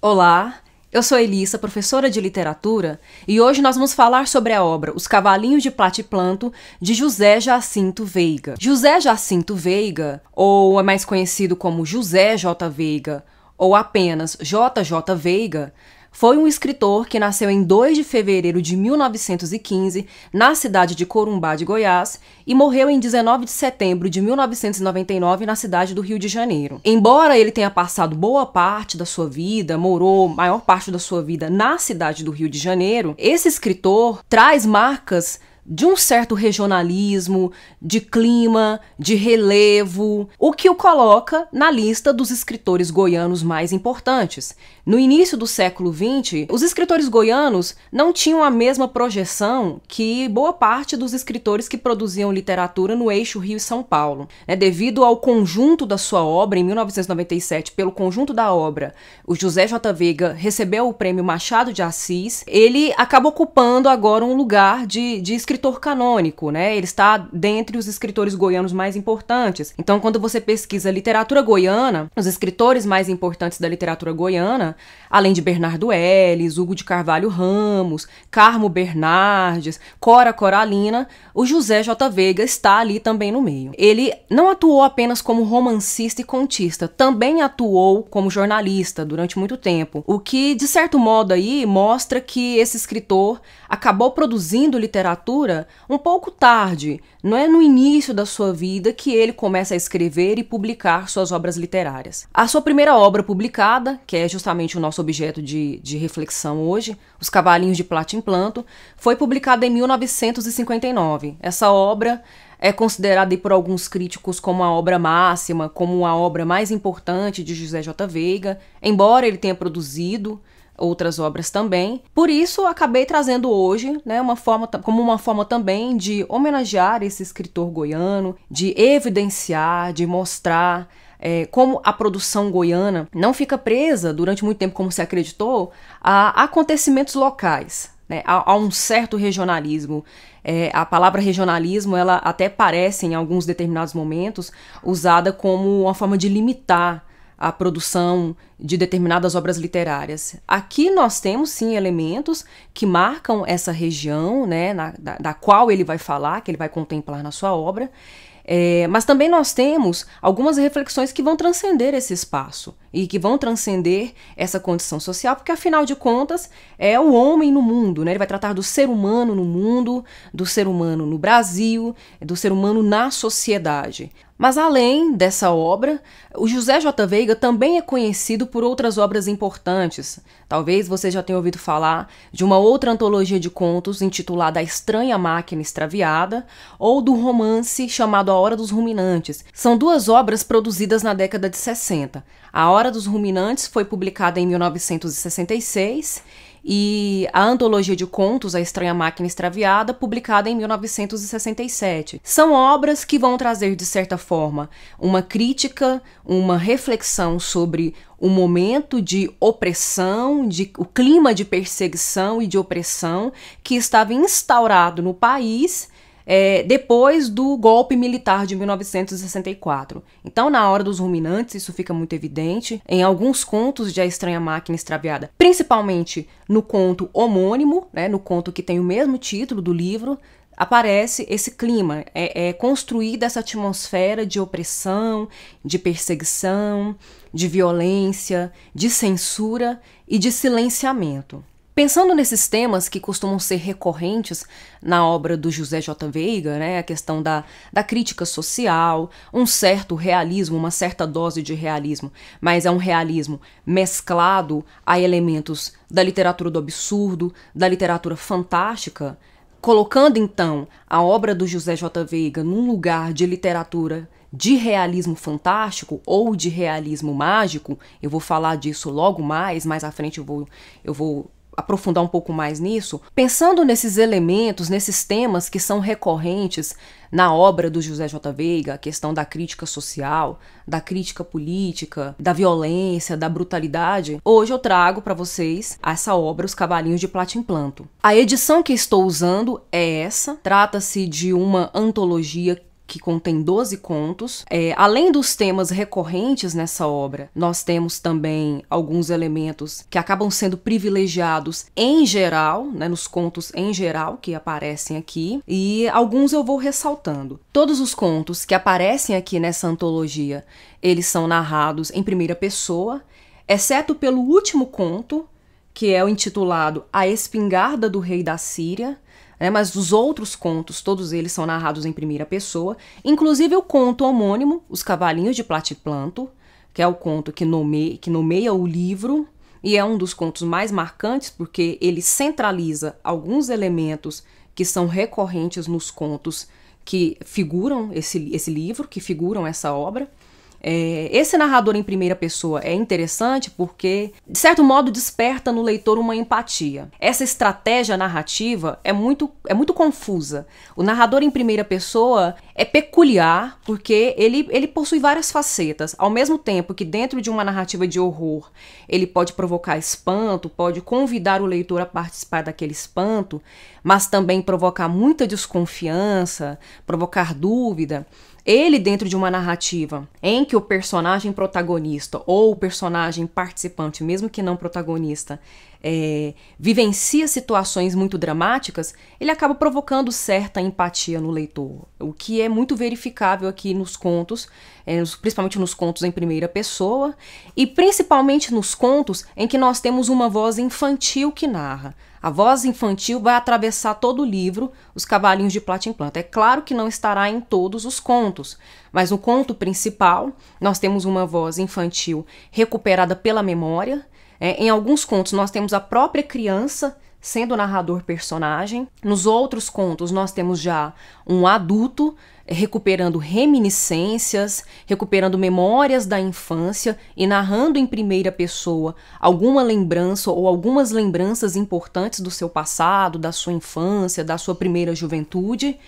Olá, eu sou Elissa, professora de literatura, e hoje nós vamos falar sobre a obra Os Cavalinhos de Plate e Planto, de José Jacinto Veiga. José Jacinto Veiga, ou é mais conhecido como José J. Veiga, ou apenas J.J. Veiga, foi um escritor que nasceu em 2 de fevereiro de 1915, na cidade de Corumbá de Goiás, e morreu em 19 de setembro de 1999, na cidade do Rio de Janeiro. Embora ele tenha passado boa parte da sua vida, morou maior parte da sua vida na cidade do Rio de Janeiro, esse escritor traz marcas de um certo regionalismo, de clima, de relevo, o que o coloca na lista dos escritores goianos mais importantes. No início do século XX, os escritores goianos não tinham a mesma projeção que boa parte dos escritores que produziam literatura no eixo Rio e São Paulo. É devido ao conjunto da sua obra, em 1997, pelo conjunto da obra, o José J. Veiga recebeu o prêmio Machado de Assis, ele acaba ocupando agora um lugar de, de escritor escritor canônico, né? Ele está dentre os escritores goianos mais importantes. Então, quando você pesquisa literatura goiana, os escritores mais importantes da literatura goiana, além de Bernardo Elis, Hugo de Carvalho Ramos, Carmo Bernardes, Cora Coralina, o José J. Veiga está ali também no meio. Ele não atuou apenas como romancista e contista, também atuou como jornalista durante muito tempo, o que de certo modo aí mostra que esse escritor acabou produzindo literatura um pouco tarde, não é no início da sua vida que ele começa a escrever e publicar suas obras literárias. A sua primeira obra publicada, que é justamente o nosso objeto de, de reflexão hoje, Os Cavalinhos de Plata em Planto, foi publicada em 1959. Essa obra é considerada por alguns críticos como a obra máxima, como a obra mais importante de José J. Veiga, embora ele tenha produzido outras obras também. Por isso, acabei trazendo hoje, né, uma forma, como uma forma também de homenagear esse escritor goiano, de evidenciar, de mostrar é, como a produção goiana não fica presa durante muito tempo, como se acreditou, a acontecimentos locais, né, a, a um certo regionalismo. É, a palavra regionalismo, ela até parece, em alguns determinados momentos, usada como uma forma de limitar a produção de determinadas obras literárias. Aqui nós temos sim elementos que marcam essa região, né, na, da, da qual ele vai falar, que ele vai contemplar na sua obra. É, mas também nós temos algumas reflexões que vão transcender esse espaço e que vão transcender essa condição social, porque afinal de contas é o homem no mundo, né? Ele vai tratar do ser humano no mundo, do ser humano no Brasil, do ser humano na sociedade. Mas além dessa obra, o José J. Veiga também é conhecido por outras obras importantes. Talvez você já tenha ouvido falar de uma outra antologia de contos intitulada A Estranha Máquina Extraviada ou do romance chamado A Hora dos Ruminantes. São duas obras produzidas na década de 60. A Hora Hora dos Ruminantes foi publicada em 1966 e a antologia de contos A Estranha Máquina Extraviada, publicada em 1967. São obras que vão trazer, de certa forma, uma crítica, uma reflexão sobre o momento de opressão, de, o clima de perseguição e de opressão que estava instaurado no país é, depois do golpe militar de 1964. Então, na hora dos ruminantes, isso fica muito evidente em alguns contos de A Estranha Máquina Extraviada, principalmente no conto homônimo, né, no conto que tem o mesmo título do livro, aparece esse clima, é, é construída essa atmosfera de opressão, de perseguição, de violência, de censura e de silenciamento. Pensando nesses temas que costumam ser recorrentes na obra do José J. Veiga, né, a questão da, da crítica social, um certo realismo, uma certa dose de realismo, mas é um realismo mesclado a elementos da literatura do absurdo, da literatura fantástica, colocando então a obra do José J. Veiga num lugar de literatura de realismo fantástico ou de realismo mágico, eu vou falar disso logo mais, mais à frente eu vou, eu vou aprofundar um pouco mais nisso, pensando nesses elementos, nesses temas que são recorrentes na obra do José J. Veiga, a questão da crítica social, da crítica política, da violência, da brutalidade, hoje eu trago para vocês essa obra Os Cavalinhos de Platimplanto A edição que estou usando é essa, trata-se de uma antologia que contém 12 contos. É, além dos temas recorrentes nessa obra, nós temos também alguns elementos que acabam sendo privilegiados em geral, né, nos contos em geral que aparecem aqui, e alguns eu vou ressaltando. Todos os contos que aparecem aqui nessa antologia, eles são narrados em primeira pessoa, exceto pelo último conto, que é o intitulado A Espingarda do Rei da Síria, né? Mas os outros contos, todos eles são narrados em primeira pessoa, inclusive o conto homônimo, Os Cavalinhos de Platiplanto, que é o conto que nomeia, que nomeia o livro e é um dos contos mais marcantes porque ele centraliza alguns elementos que são recorrentes nos contos que figuram esse, esse livro, que figuram essa obra. É, esse narrador em primeira pessoa é interessante porque, de certo modo, desperta no leitor uma empatia. Essa estratégia narrativa é muito, é muito confusa. O narrador em primeira pessoa é peculiar porque ele, ele possui várias facetas. Ao mesmo tempo que, dentro de uma narrativa de horror, ele pode provocar espanto, pode convidar o leitor a participar daquele espanto, mas também provocar muita desconfiança, provocar dúvida ele dentro de uma narrativa em que o personagem protagonista ou o personagem participante, mesmo que não protagonista, é, vivencia situações muito dramáticas, ele acaba provocando certa empatia no leitor, o que é muito verificável aqui nos contos, é, principalmente nos contos em primeira pessoa, e principalmente nos contos em que nós temos uma voz infantil que narra. A voz infantil vai atravessar todo o livro, Os Cavalinhos de Plata em Planta. É claro que não estará em todos os contos, mas no conto principal, nós temos uma voz infantil recuperada pela memória é, em alguns contos, nós temos a própria criança sendo narrador personagem. Nos outros contos, nós temos já um adulto é, recuperando reminiscências, recuperando memórias da infância e narrando em primeira pessoa alguma lembrança ou algumas lembranças importantes do seu passado, da sua infância, da sua primeira juventude.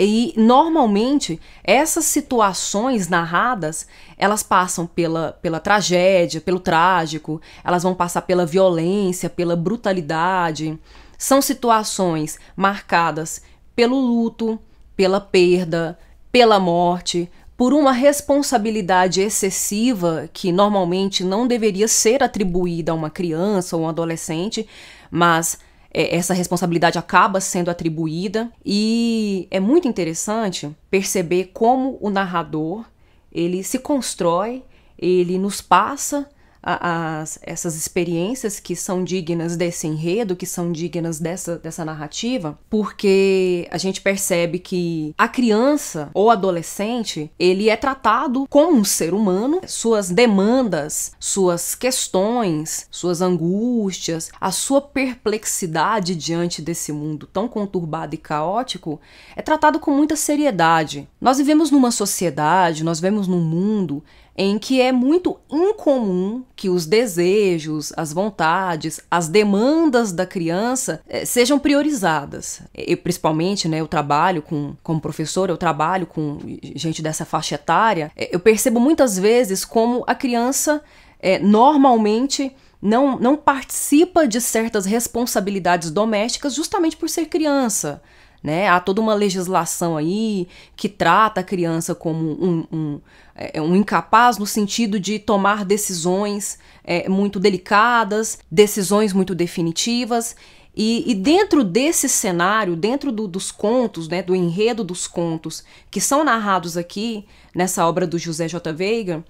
E normalmente essas situações narradas, elas passam pela, pela tragédia, pelo trágico, elas vão passar pela violência, pela brutalidade. São situações marcadas pelo luto, pela perda, pela morte, por uma responsabilidade excessiva que normalmente não deveria ser atribuída a uma criança ou um adolescente, mas é, essa responsabilidade acaba sendo atribuída. E é muito interessante perceber como o narrador ele se constrói, ele nos passa as, essas experiências que são dignas desse enredo, que são dignas dessa, dessa narrativa, porque a gente percebe que a criança ou adolescente ele é tratado como um ser humano, suas demandas, suas questões, suas angústias, a sua perplexidade diante desse mundo tão conturbado e caótico é tratado com muita seriedade. Nós vivemos numa sociedade, nós vivemos num mundo em que é muito incomum que os desejos, as vontades, as demandas da criança eh, sejam priorizadas. E, principalmente, né, eu trabalho com, como professor, eu trabalho com gente dessa faixa etária, eh, eu percebo muitas vezes como a criança eh, normalmente não, não participa de certas responsabilidades domésticas justamente por ser criança. Né? Há toda uma legislação aí que trata a criança como um, um é, é, um incapaz no sentido de tomar decisões é, muito delicadas, decisões muito definitivas. E, e dentro desse cenário, dentro do, dos contos, né, do enredo dos contos que são narrados aqui nessa obra do José J. Veiga,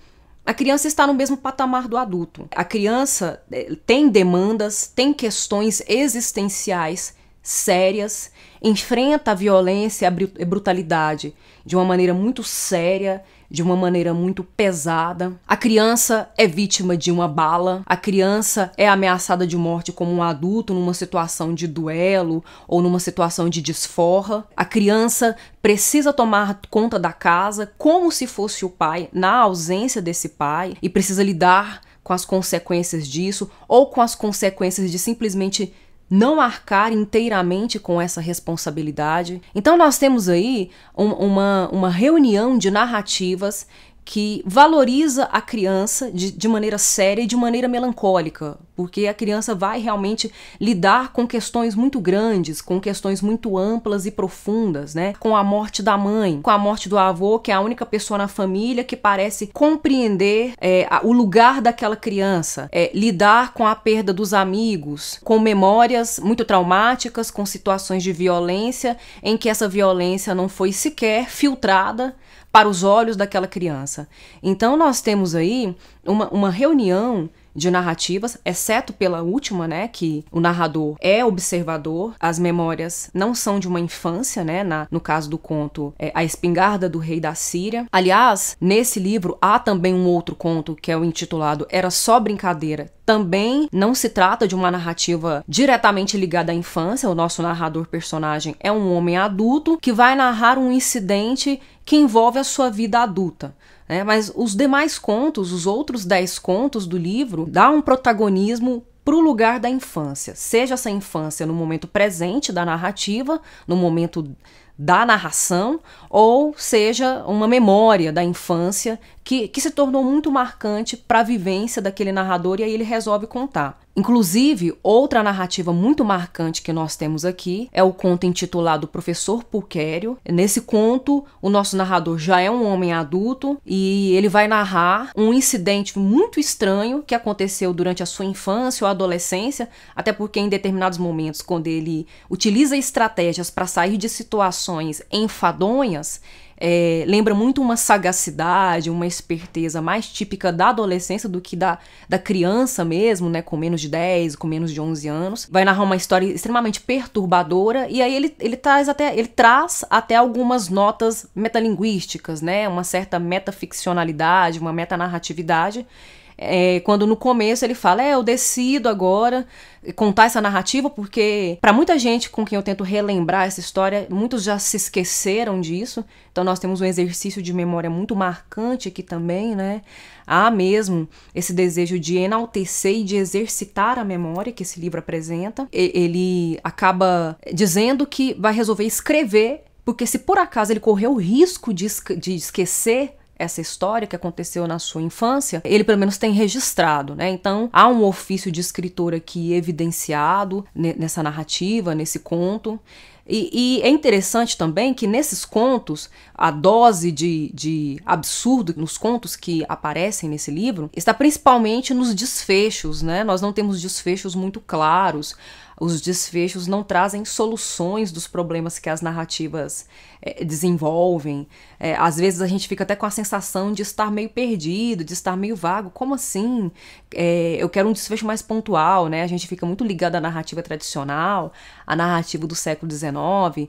a criança está no mesmo patamar do adulto. A criança é, tem demandas, tem questões existenciais sérias, enfrenta a violência e a brutalidade de uma maneira muito séria de uma maneira muito pesada. A criança é vítima de uma bala, a criança é ameaçada de morte como um adulto numa situação de duelo ou numa situação de desforra. A criança precisa tomar conta da casa como se fosse o pai, na ausência desse pai, e precisa lidar com as consequências disso ou com as consequências de simplesmente não arcar inteiramente com essa responsabilidade. Então, nós temos aí um, uma, uma reunião de narrativas que valoriza a criança de, de, maneira séria e de maneira melancólica, porque a criança vai realmente lidar com questões muito grandes, com questões muito amplas e profundas, né? Com a morte da mãe, com a morte do avô, que é a única pessoa na família que parece compreender é, o lugar daquela criança, é, lidar com a perda dos amigos, com memórias muito traumáticas, com situações de violência em que essa violência não foi sequer filtrada para os olhos daquela criança. Então, nós temos aí uma, uma reunião de narrativas, exceto pela última, né, que o narrador é observador, as memórias não são de uma infância, né, na, no caso do conto é A Espingarda do Rei da Síria. Aliás, nesse livro há também um outro conto que é o intitulado Era Só Brincadeira, também não se trata de uma narrativa diretamente ligada à infância. O nosso narrador personagem é um homem adulto que vai narrar um incidente que envolve a sua vida adulta. Né? Mas os demais contos, os outros dez contos do livro, dá um protagonismo para o lugar da infância, seja essa infância no momento presente da narrativa, no momento da narração, ou seja uma memória da infância que, que se tornou muito marcante para a vivência daquele narrador e aí ele resolve contar. Inclusive, outra narrativa muito marcante que nós temos aqui é o conto intitulado Professor Pulquério. Nesse conto, o nosso narrador já é um homem adulto e ele vai narrar um incidente muito estranho que aconteceu durante a sua infância ou adolescência, até porque em determinados momentos, quando ele utiliza estratégias para sair de situações enfadonhas, é, lembra muito uma sagacidade, uma esperteza mais típica da adolescência do que da, da criança mesmo, né? Com menos de 10, com menos de 11 anos. Vai narrar uma história extremamente perturbadora e aí ele, ele traz até ele traz até algumas notas metalinguísticas, né? Uma certa metaficcionalidade, uma metanarratividade é, quando no começo ele fala, é, eu decido agora contar essa narrativa, porque para muita gente com quem eu tento relembrar essa história, muitos já se esqueceram disso. Então nós temos um exercício de memória muito marcante aqui também, né? Há mesmo esse desejo de enaltecer e de exercitar a memória que esse livro apresenta. E, ele acaba dizendo que vai resolver escrever porque se por acaso ele correu o risco de, de esquecer essa história que aconteceu na sua infância, ele pelo menos tem registrado, né? Então há um ofício de escritor aqui evidenciado nessa narrativa, nesse conto. E, e, é interessante também que nesses contos, a dose de, de, absurdo nos contos que aparecem nesse livro está principalmente nos desfechos, né? Nós não temos desfechos muito claros os desfechos não trazem soluções dos problemas que as narrativas é, desenvolvem. É, às vezes a gente fica até com a sensação de estar meio perdido, de estar meio vago. Como assim? É, eu quero um desfecho mais pontual, né? A gente fica muito ligado à narrativa tradicional, à narrativa do século XIX.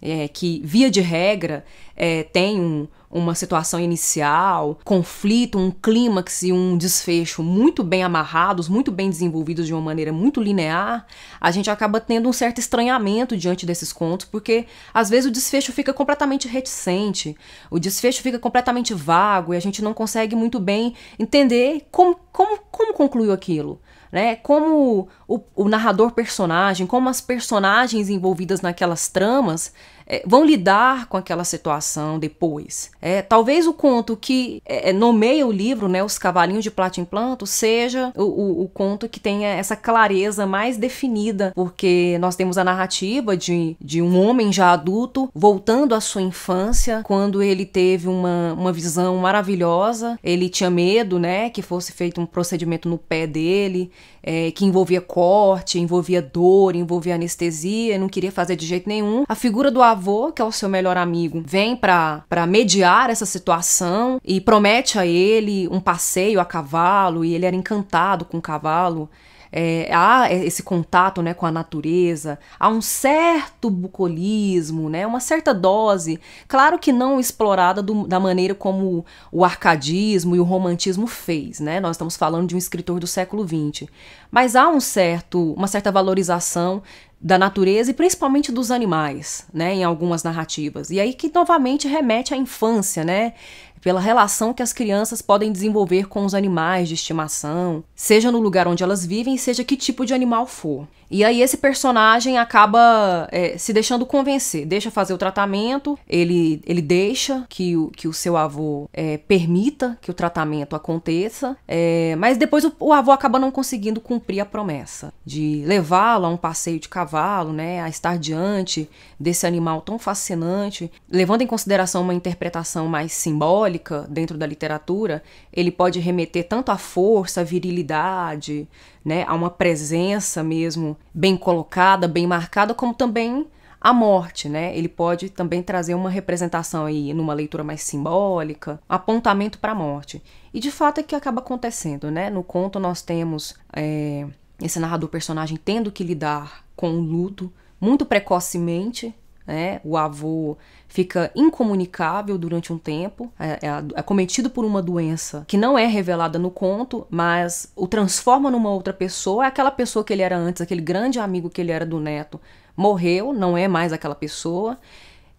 É, que via de regra é, tem um, uma situação inicial, conflito, um clímax e um desfecho muito bem amarrados, muito bem desenvolvidos de uma maneira muito linear, a gente acaba tendo um certo estranhamento diante desses contos, porque às vezes o desfecho fica completamente reticente, o desfecho fica completamente vago e a gente não consegue muito bem entender como, como, como concluiu aquilo. Né? Como o, o narrador personagem, como as personagens envolvidas naquelas tramas é, vão lidar com aquela situação depois. É, talvez o conto que é, é nomeia o livro, né, Os Cavalinhos de Plata em Planto, seja o, o, o, conto que tenha essa clareza mais definida, porque nós temos a narrativa de, de um homem já adulto voltando à sua infância, quando ele teve uma, uma visão maravilhosa, ele tinha medo né, que fosse feito um procedimento no pé dele, é, que envolvia corte, envolvia dor, envolvia anestesia, não queria fazer de jeito nenhum. A figura do avô avô, que é o seu melhor amigo, vem para mediar essa situação e promete a ele um passeio a cavalo, e ele era encantado com o cavalo. É, há esse contato né, com a natureza, há um certo bucolismo, né, uma certa dose, claro que não explorada do, da maneira como o arcadismo e o romantismo fez, né? Nós estamos falando de um escritor do século XX, mas há um certo, uma certa valorização da natureza e principalmente dos animais, né, em algumas narrativas. E aí que novamente remete à infância, né? pela relação que as crianças podem desenvolver com os animais de estimação, seja no lugar onde elas vivem, seja que tipo de animal for. E aí esse personagem acaba é, se deixando convencer, deixa fazer o tratamento, ele, ele deixa que o, que o seu avô é, permita que o tratamento aconteça, é, mas depois o, o, avô acaba não conseguindo cumprir a promessa de levá-lo a um passeio de cavalo, né, a estar diante desse animal tão fascinante, levando em consideração uma interpretação mais simbólica simbólica dentro da literatura, ele pode remeter tanto à força, à virilidade, né, a uma presença mesmo bem colocada, bem marcada, como também a morte, né? Ele pode também trazer uma representação aí numa leitura mais simbólica, apontamento para a morte. E de fato é que acaba acontecendo, né? No conto nós temos é, esse narrador personagem tendo que lidar com o luto muito precocemente, né? O avô fica incomunicável durante um tempo, é, é, é, cometido por uma doença que não é revelada no conto, mas o transforma numa outra pessoa, é aquela pessoa que ele era antes, aquele grande amigo que ele era do neto, morreu, não é mais aquela pessoa.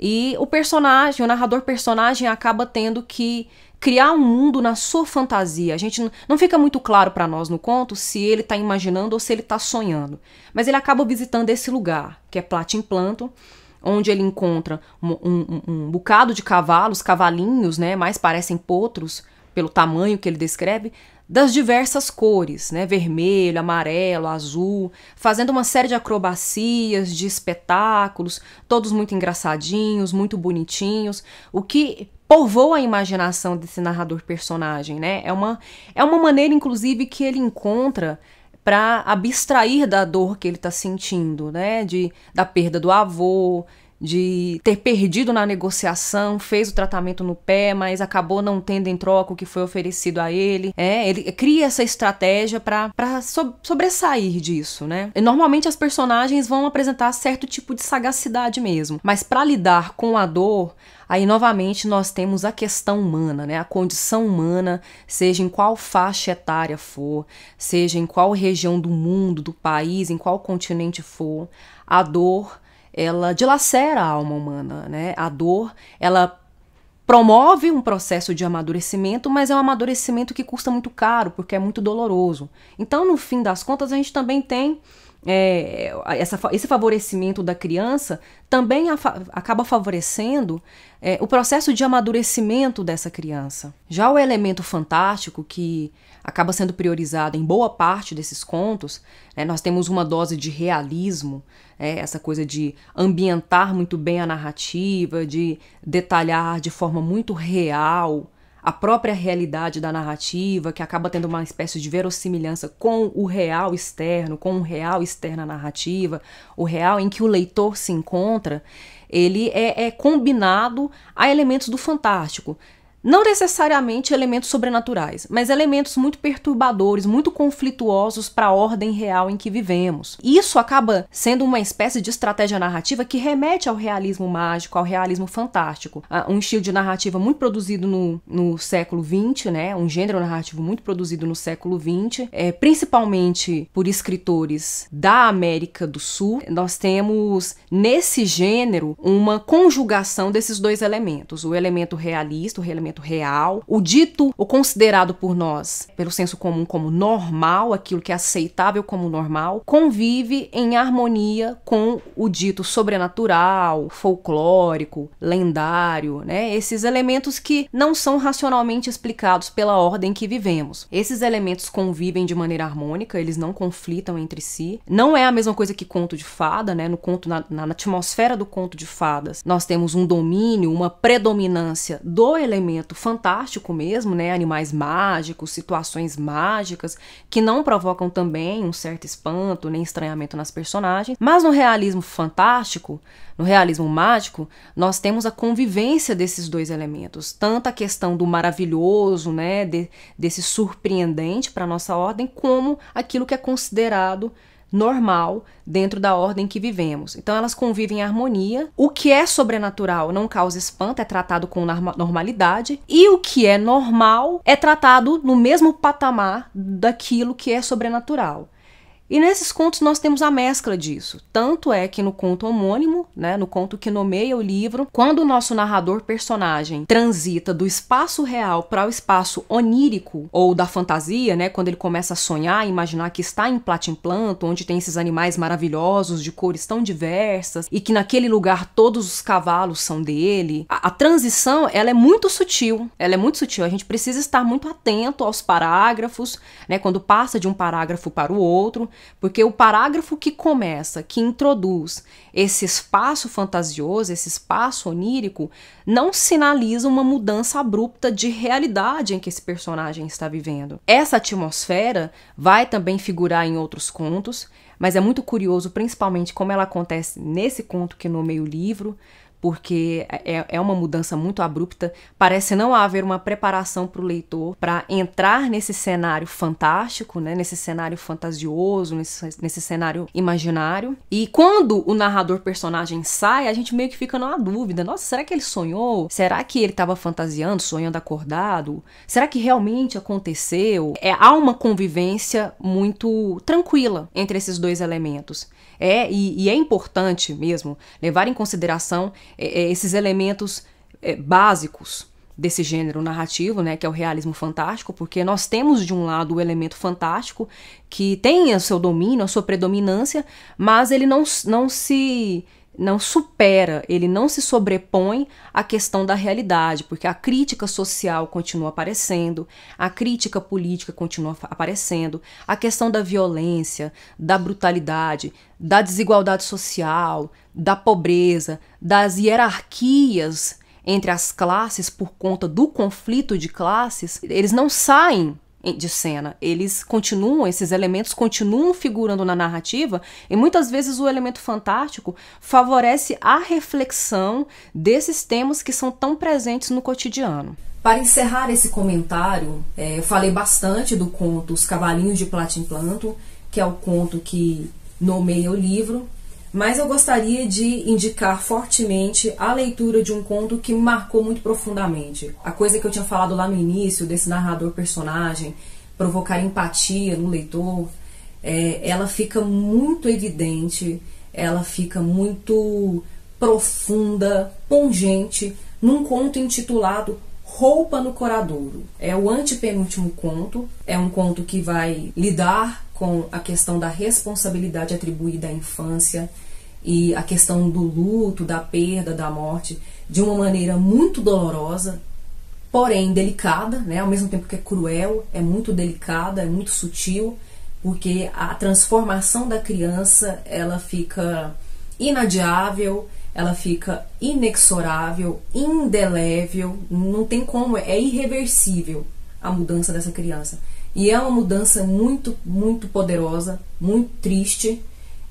E o personagem, o narrador personagem acaba tendo que criar um mundo na sua fantasia. A gente não fica muito claro para nós no conto se ele está imaginando ou se ele está sonhando, mas ele acaba visitando esse lugar, que é Platin Planto onde ele encontra um, um, um bocado de cavalos, cavalinhos, né, mais parecem potros pelo tamanho que ele descreve, das diversas cores, né, vermelho, amarelo, azul, fazendo uma série de acrobacias, de espetáculos, todos muito engraçadinhos, muito bonitinhos, o que povoa a imaginação desse narrador personagem, né? É uma é uma maneira inclusive que ele encontra para abstrair da dor que ele está sentindo, né? De, da perda do avô, de ter perdido na negociação, fez o tratamento no pé, mas acabou não tendo em troca o que foi oferecido a ele. É, ele cria essa estratégia para so, sobressair disso, né? E normalmente as personagens vão apresentar certo tipo de sagacidade mesmo, mas para lidar com a dor, Aí novamente nós temos a questão humana, né? A condição humana, seja em qual faixa etária for, seja em qual região do mundo, do país, em qual continente for, a dor ela dilacera a alma humana, né? A dor, ela promove um processo de amadurecimento, mas é um amadurecimento que custa muito caro, porque é muito doloroso. Então, no fim das contas, a gente também tem é, essa, esse favorecimento da criança também acaba favorecendo é, o processo de amadurecimento dessa criança. Já o elemento fantástico, que acaba sendo priorizado em boa parte desses contos, né, nós temos uma dose de realismo, é, essa coisa de ambientar muito bem a narrativa, de detalhar de forma muito real a própria realidade da narrativa, que acaba tendo uma espécie de verossimilhança com o real externo, com o real externa narrativa, o real em que o leitor se encontra, ele é, é combinado a elementos do fantástico. Não necessariamente elementos sobrenaturais, mas elementos muito perturbadores, muito conflituosos para a ordem real em que vivemos. Isso acaba sendo uma espécie de estratégia narrativa que remete ao realismo mágico, ao realismo fantástico. Ah, um estilo de narrativa muito produzido no, no século XX, né? um gênero narrativo muito produzido no século XX, é, principalmente por escritores da América do Sul. Nós temos nesse gênero uma conjugação desses dois elementos, o elemento realista, o elemento comportamento real, o dito, o considerado por nós, pelo senso comum como normal, aquilo que é aceitável como normal, convive em harmonia com o dito sobrenatural, folclórico, lendário, né? Esses elementos que não são racionalmente explicados pela ordem que vivemos. Esses elementos convivem de maneira harmônica, eles não conflitam entre si. Não é a mesma coisa que conto de fada, né? No conto na, na atmosfera do conto de fadas, nós temos um domínio, uma predominância do elemento fantástico mesmo, né? Animais mágicos, situações mágicas, que não provocam também um certo espanto nem estranhamento nas personagens. Mas no realismo fantástico, no realismo mágico, nós temos a convivência desses dois elementos, tanto a questão do maravilhoso, né, de, desse surpreendente para nossa ordem, como aquilo que é considerado normal dentro da ordem que vivemos. Então elas convivem em harmonia. O que é sobrenatural não causa espanto, é tratado com normalidade, e o que é normal é tratado no mesmo patamar daquilo que é sobrenatural. E nesses contos nós temos a mescla disso. Tanto é que no conto homônimo, né, no conto que nomeia o livro, quando o nosso narrador personagem transita do espaço real para o espaço onírico ou da fantasia, né, quando ele começa a sonhar, imaginar que está em Platimplanto, onde tem esses animais maravilhosos de cores tão diversas e que naquele lugar todos os cavalos são dele. A, a transição, ela é muito sutil. Ela é muito sutil. A gente precisa estar muito atento aos parágrafos, né, quando passa de um parágrafo para o outro porque o parágrafo que começa, que introduz esse espaço fantasioso, esse espaço onírico, não sinaliza uma mudança abrupta de realidade em que esse personagem está vivendo. Essa atmosfera vai também figurar em outros contos, mas é muito curioso, principalmente como ela acontece nesse conto que nomeia o livro, porque é, é uma mudança muito abrupta. Parece não haver uma preparação para o leitor para entrar nesse cenário fantástico, né? nesse cenário fantasioso, nesse, nesse cenário imaginário. E quando o narrador personagem sai, a gente meio que fica numa dúvida: nossa, será que ele sonhou? Será que ele estava fantasiando, sonhando acordado? Será que realmente aconteceu? É, há uma convivência muito tranquila entre esses dois elementos. É, e, e é importante mesmo levar em consideração é, é, esses elementos é, básicos desse gênero narrativo, né, que é o realismo fantástico, porque nós temos de um lado o elemento fantástico que tem o seu domínio, a sua predominância, mas ele não, não se não supera, ele não se sobrepõe à questão da realidade, porque a crítica social continua aparecendo, a crítica política continua aparecendo, a questão da violência, da brutalidade, da desigualdade social, da pobreza, das hierarquias entre as classes por conta do conflito de classes, eles não saem de cena. Eles continuam, esses elementos continuam figurando na narrativa, e muitas vezes o elemento fantástico favorece a reflexão desses temas que são tão presentes no cotidiano. Para encerrar esse comentário, é, eu falei bastante do conto Os Cavalinhos de Plata em Planto, que é o conto que nomeia o livro, mas eu gostaria de indicar fortemente a leitura de um conto que me marcou muito profundamente. A coisa que eu tinha falado lá no início, desse narrador personagem, provocar empatia no leitor, é, ela fica muito evidente, ela fica muito profunda, pungente, num conto intitulado Roupa no Coradouro. É o antepenúltimo conto, é um conto que vai lidar com a questão da responsabilidade atribuída à infância e a questão do luto, da perda, da morte, de uma maneira muito dolorosa, porém delicada, né? ao mesmo tempo que é cruel, é muito delicada, é muito sutil, porque a transformação da criança ela fica inadiável, ela fica inexorável, indelével, não tem como, é irreversível a mudança dessa criança. E é uma mudança muito, muito poderosa, muito triste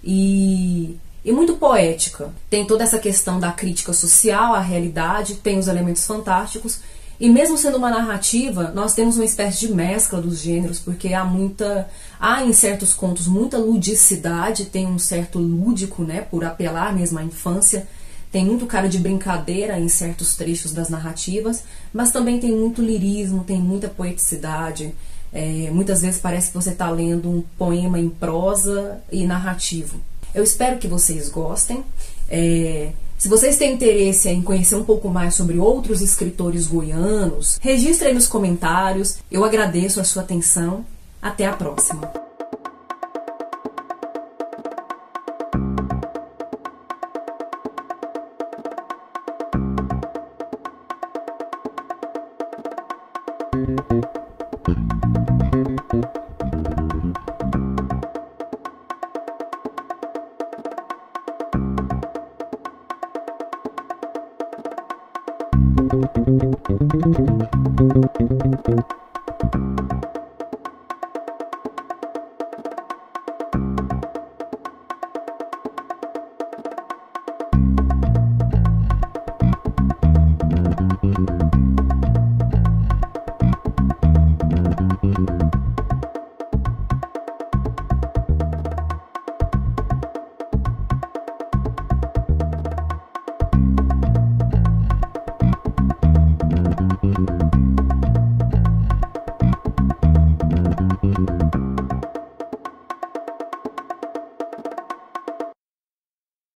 e, e muito poética. Tem toda essa questão da crítica social à realidade, tem os elementos fantásticos. E mesmo sendo uma narrativa, nós temos uma espécie de mescla dos gêneros, porque há muita. Há em certos contos muita ludicidade, tem um certo lúdico, né, por apelar mesmo à infância. Tem muito cara de brincadeira em certos trechos das narrativas, mas também tem muito lirismo, tem muita poeticidade. É, muitas vezes parece que você está lendo um poema em prosa e narrativo. Eu espero que vocês gostem. É, se vocês têm interesse em conhecer um pouco mais sobre outros escritores goianos, registrem nos comentários. Eu agradeço a sua atenção. Até a próxima! Thank you.